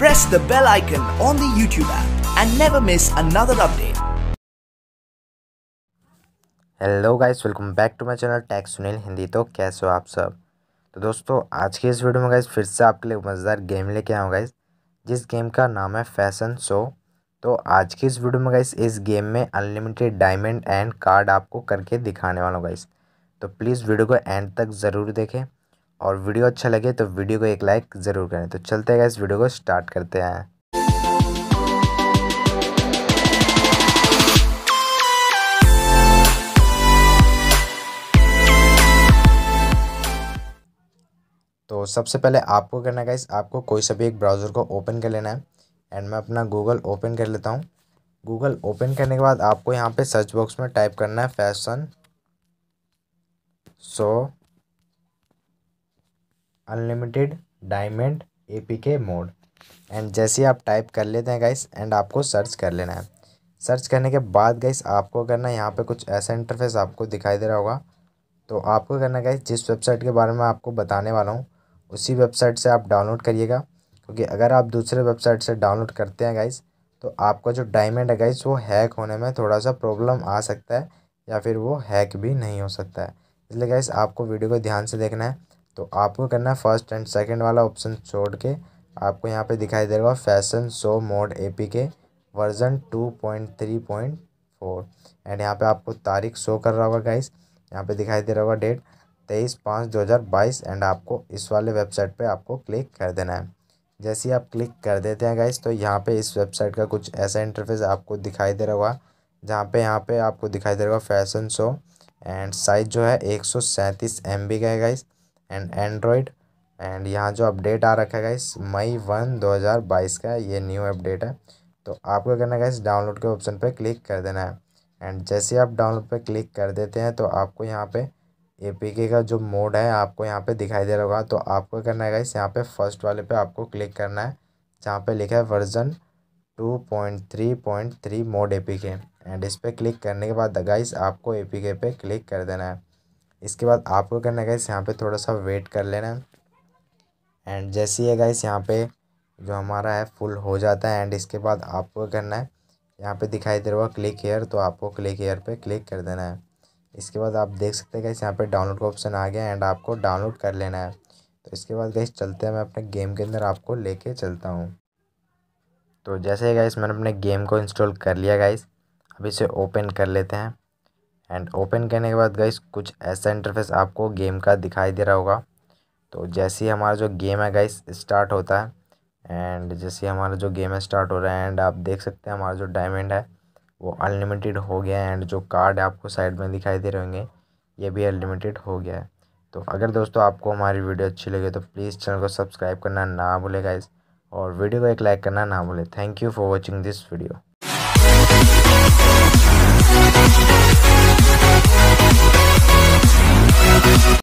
press the bell icon on the YouTube app and never miss another update. Hello guys welcome back to my channel techs Sunil Hindi तो कैसे हो आप सब तो दोस्तों आज के इस वीडियो में गाइस फिर से आपके लिए मज़ेदार गेम लेके आया हूँ गाइस जिस गेम का नाम है फैशन शो तो आज के इस वीडियो में गाइस इस गेम में अनलिमिटेड डायमंड एंड कार्ड आपको करके दिखाने वाला हूँ गाइस तो प्लीज़ वीडियो को एंड तक ज़रूर देखें और वीडियो अच्छा लगे तो वीडियो को एक लाइक ज़रूर करें तो चलते हैं इस वीडियो को स्टार्ट करते हैं तो सबसे पहले आपको करना है आपको कोई सा भी एक ब्राउज़र को ओपन कर लेना है एंड मैं अपना गूगल ओपन कर लेता हूँ गूगल ओपन करने के बाद आपको यहाँ पे सर्च बॉक्स में टाइप करना है fashion show unlimited diamond A P K mod and जैसे आप टाइप कर लेते हैं गाइस एंड आपको सर्च कर लेना है सर्च करने के बाद गाइस आपको करना यहाँ पे कुछ ऐसा इंटरफेस आपको दिखाई दे रहा होगा तो आपको करना गाइस जिस वेबसाइट के बारे में आपको बताने वाला हूँ उसी वेबसाइट से आप डाउनलोड करिएगा क्योंकि अगर आप दूसरे वेबसाइट से डाउनलोड करते हैं गाइस तो आपका जो डायमंड है गाइस वो हैक होने में थोड़ा सा प्रॉब्लम आ सकता है या फिर वो हैक भी नहीं हो सकता है इसलिए गाइस आपको वीडियो को ध्यान से देखना है तो आपको करना है फर्स्ट एंड सेकंड वाला ऑप्शन छोड़ के आपको यहाँ पे दिखाई दे रहा fashion show mod APK version two point point three four and यहाँ पे आपको तारीख शो कर रहा होगा गाइस यहाँ पे दिखाई दे रहा होगा डेट तेईस पाँच दो हज़ार बाईस एंड आपको इस वाले वेबसाइट पे आपको क्लिक कर देना है जैसे ही आप क्लिक कर देते हैं गाइस तो यहाँ पे इस वेबसाइट का कुछ ऐसा इंटरफेस आपको दिखाई दे रहा होगा जहाँ पे यहाँ पर आपको दिखाई दे रहा होगा फैशन शो एंड साइज़ जो है एक सौ सैंतीस एम बी का है गाइज़ एंड एंड्रॉयड एंड यहाँ जो अपडेट आ रखा है गाइस मई वन दो हज़ार बाईस का ये न्यू अपडेट है तो आपको करना है गाइस डाउनलोड के ऑप्शन पर क्लिक कर देना है एंड जैसे आप डाउनलोड पर क्लिक कर देते हैं तो आपको यहाँ पे ए का जो मोड है आपको यहाँ पे दिखाई दे रहा होगा तो आपको करना है गाइस यहाँ पे फर्स्ट वाले पे आपको क्लिक करना है जहाँ पे लिखा है version two point three point three mod A and इस पर क्लिक करने के बाद गाइस आपको ए पे क्लिक कर देना है इसके बाद आपको करना है गाइस यहाँ पे थोड़ा सा वेट कर लेना एंड जैसे ही गाइस यहाँ पे जो हमारा है फुल हो जाता है एंड इसके बाद आपको करना है यहाँ पे दिखाई दे रहा होगा क्लिक हेयर तो आपको क्लिक हेयर पे क्लिक कर देना है इसके बाद आप देख सकते हैं गाइस यहाँ पे डाउनलोड का ऑप्शन आ गया एंड आपको डाउनलोड कर लेना है तो इसके बाद गाइस चलते हैं मैं अपने गेम के अंदर आपको कर चलता हूँ तो जैसे ही गाइस मैंने अपने गेम को इंस्टॉल कर लिया गाइस अब इसे ओपन कर लेते हैं एंड ओपन करने के बाद गाइस कुछ ऐसा इंटरफेस आपको गेम का दिखाई दे रहा होगा तो जैसे ही हमारा जो गेम है गाइस स्टार्ट होता है एंड जैसे ही हमारा जो गेम है स्टार्ट हो रहा है एंड आप देख सकते हैं हमारा जो डायमंड है वो अनलिमिटेड हो गया है एंड जो कार्ड आपको साइड में दिखाई दे रहे होंगे ये भी अनलिमिटेड हो गया है तो अगर दोस्तों आपको हमारी वीडियो अच्छी लगे तो प्लीज़ चैनल को सब्सक्राइब करना ना भूलें गाइज और वीडियो को एक लाइक करना ना भूलें thank you for watching this video